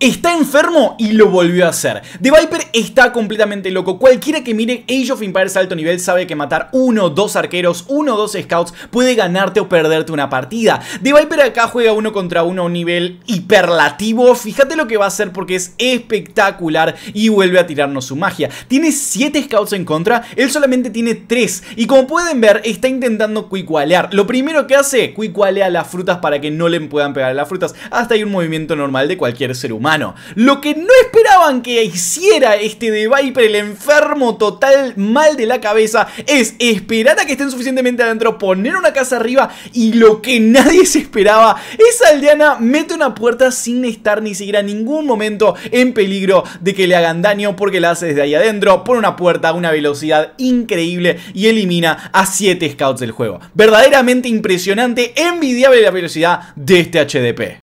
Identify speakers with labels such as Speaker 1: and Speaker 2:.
Speaker 1: está enfermo y lo volvió a hacer. The Viper está completamente loco. Cualquiera que mire Age of Empires a alto nivel sabe que matar uno o dos arqueros, uno o dos scouts puede ganarte o perderte una partida. The Viper acá juega uno contra uno a un nivel hiperlativo. Fíjate lo que va a hacer porque es espectacular y vuelve a tirarnos su magia. Tiene 7 scouts en contra, él solamente tiene 3 y como pueden ver está intentando cuicualear. Lo primero que hace, cuicualea las frutas para que no le puedan pegar las frutas. Hasta hay un movimiento normal de cualquier ser humano. Lo que no esperaban que hiciera este de Viper, el enfermo total mal de la cabeza, es esperar a que estén suficientemente adentro, poner una casa arriba y lo que nadie se esperaba, esa aldeana mete una puerta sin estar ni siquiera a ningún momento en peligro de que le hagan daño porque la hace desde ahí adentro, pone una puerta a una velocidad increíble y elimina a 7 scouts del juego. Verdaderamente impresionante, envidiable la velocidad de este HDP.